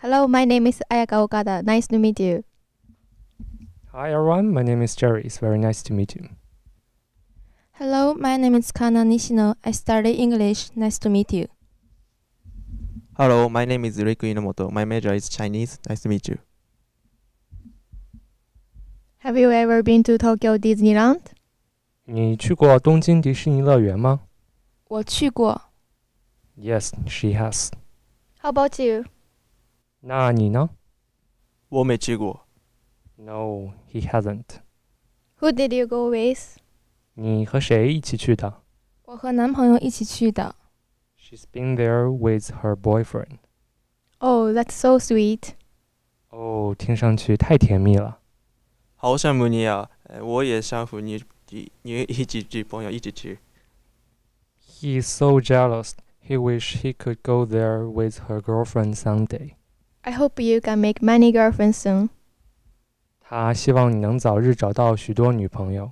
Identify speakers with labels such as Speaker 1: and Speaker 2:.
Speaker 1: Hello, my name is Ayaka Okada. Nice to meet you. Hi everyone, my name is Jerry. It's very nice to meet you. Hello, my name is Kana Nishino. I study English. Nice to meet you.
Speaker 2: Hello, my name is Riku Inomoto. My major is Chinese. Nice to meet you.
Speaker 1: Have you ever been to Tokyo Disneyland? 你去过东京迪士尼乐园吗？我去过。Yes, she has. How about you? 那你呢？我没去过。No, he hasn't. Who did you go with? 你和谁一起去的我和男朋友一起去的。？She's been there with her boyfriend. Oh, that's so sweet. 哦，听上去太甜蜜了。
Speaker 2: 好羡慕你啊！呃我也想和你你你一起去，朋友一起去。
Speaker 1: He oh, is so jealous. He wish he could go there with her girlfriend someday. I hope you can make many girlfriends soon. 他希望你能早日找到许多女朋友。